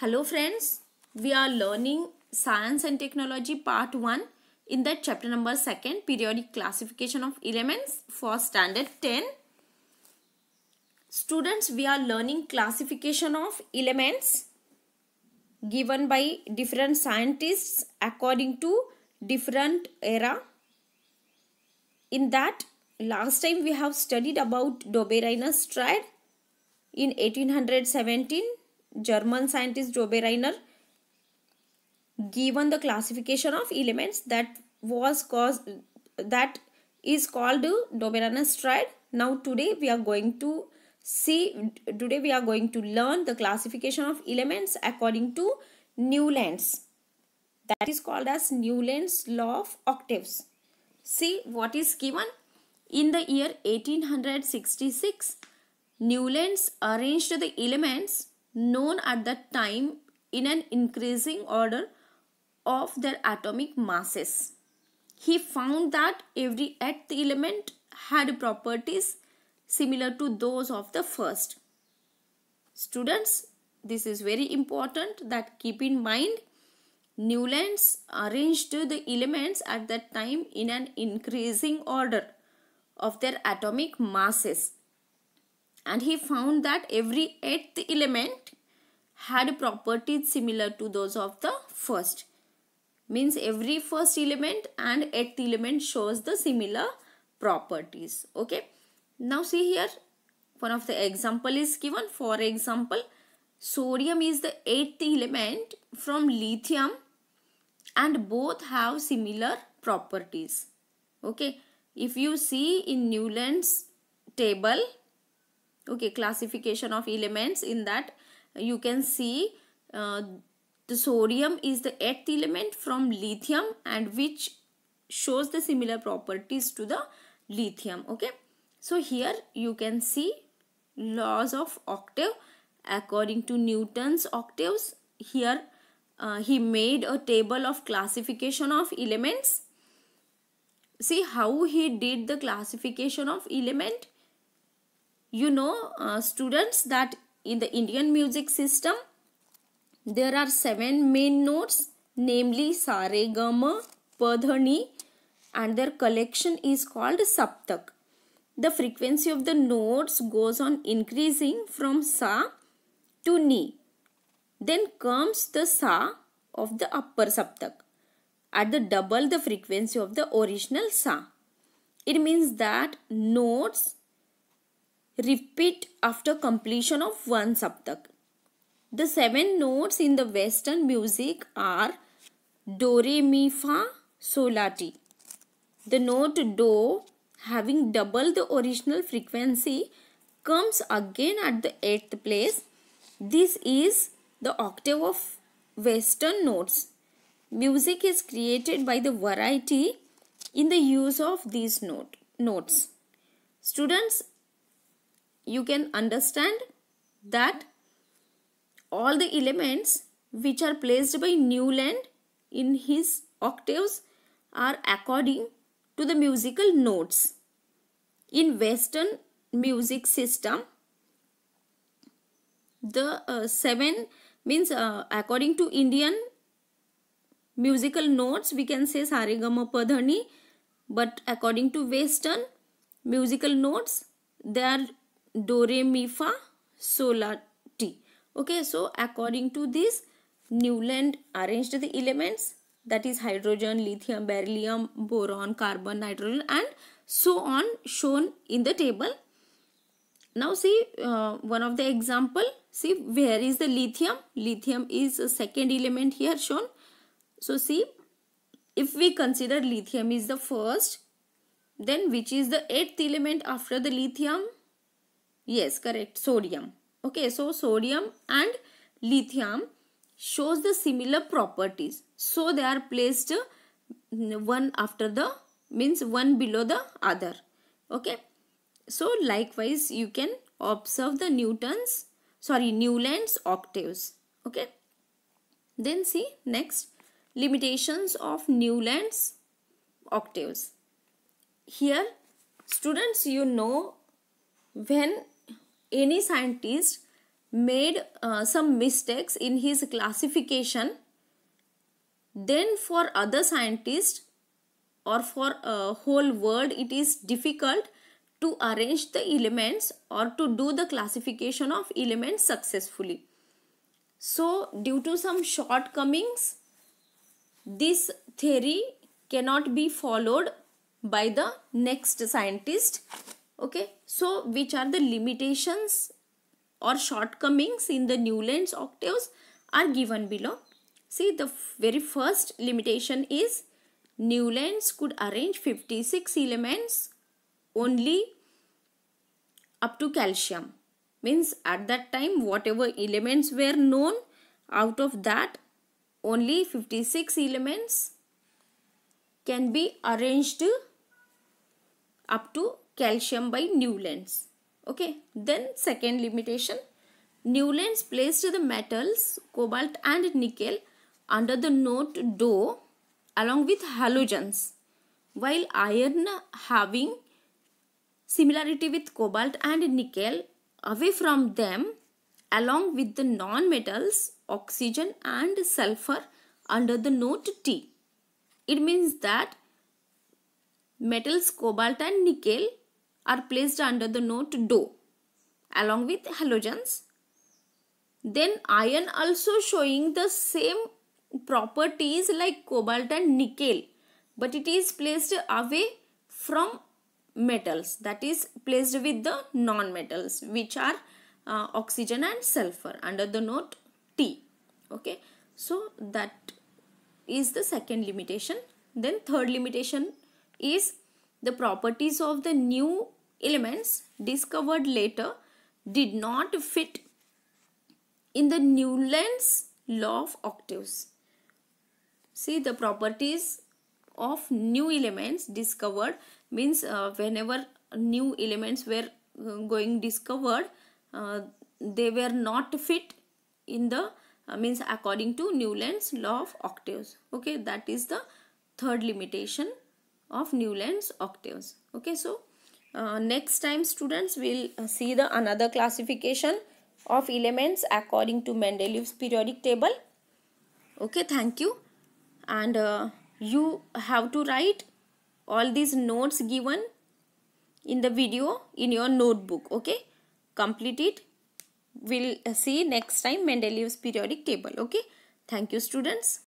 Hello friends, we are learning Science and Technology Part 1 in the chapter number 2nd Periodic Classification of Elements for Standard 10. Students, we are learning classification of elements given by different scientists according to different era. In that, last time we have studied about Doberanus triad in 1817 German scientist Jobe Reiner given the classification of elements that was caused that is called Doberanas stride. Now today we are going to see today we are going to learn the classification of elements according to Newlands that is called as Newlands law of octaves. See what is given in the year 1866 Newlands arranged the elements known at that time in an increasing order of their atomic masses. He found that every eighth element had properties similar to those of the first. Students, this is very important that keep in mind. Newlands arranged the elements at that time in an increasing order of their atomic masses and he found that every eighth element had properties similar to those of the first means every first element and eighth element shows the similar properties okay now see here one of the example is given for example sodium is the eighth element from lithium and both have similar properties okay if you see in newland's table okay classification of elements in that uh, you can see uh, the sodium is the eighth element from lithium and which shows the similar properties to the lithium okay so here you can see laws of octave according to newton's octaves here uh, he made a table of classification of elements see how he did the classification of element you know uh, students that in the Indian music system there are seven main notes namely Saregama, ni, and their collection is called Saptak. The frequency of the notes goes on increasing from Sa to Ni. Then comes the Sa of the upper Saptak at the double the frequency of the original Sa. It means that notes repeat after completion of one saptak. The seven notes in the Western music are Do, Re, Mi, Fa, Sol, La, Ti. The note Do having double the original frequency comes again at the eighth place. This is the octave of Western notes. Music is created by the variety in the use of these note, notes. Students, you can understand that all the elements which are placed by Newland in his octaves are according to the musical notes. In western music system, the uh, seven means uh, according to Indian musical notes we can say saregama dhani but according to western musical notes they are Doremifa re mi fa okay so according to this newland arranged the elements that is hydrogen lithium beryllium boron carbon nitrogen and so on shown in the table now see uh, one of the example see where is the lithium lithium is a second element here shown so see if we consider lithium is the first then which is the eighth element after the lithium yes correct sodium okay so sodium and lithium shows the similar properties so they are placed mm, one after the means one below the other okay so likewise you can observe the newtons sorry newlands octaves okay then see next limitations of newlands octaves here students you know when any scientist made uh, some mistakes in his classification then for other scientists or for a uh, whole world it is difficult to arrange the elements or to do the classification of elements successfully so due to some shortcomings this theory cannot be followed by the next scientist okay so which are the limitations or shortcomings in the newlands octaves are given below see the very first limitation is newlands could arrange 56 elements only up to calcium means at that time whatever elements were known out of that only 56 elements can be arranged up to calcium by Newlands. Okay, then second limitation. Newlands placed the metals cobalt and nickel under the note do along with halogens while iron having similarity with cobalt and nickel away from them along with the non-metals oxygen and sulfur under the note T. It means that metals cobalt and nickel are placed under the note Do along with halogens. Then iron also showing the same properties like cobalt and nickel but it is placed away from metals that is placed with the non-metals which are uh, oxygen and sulfur under the note T. Okay. So that is the second limitation. Then third limitation is the properties of the new elements discovered later did not fit in the Newlands law of octaves. See the properties of new elements discovered means uh, whenever new elements were uh, going discovered uh, they were not fit in the uh, means according to Newland's law of octaves okay that is the third limitation of Newland's octaves okay so uh, next time students will uh, see the another classification of elements according to Mendeleev's periodic table. Okay, thank you. And uh, you have to write all these notes given in the video in your notebook. Okay, complete it. We'll uh, see next time Mendeleev's periodic table. Okay, thank you students.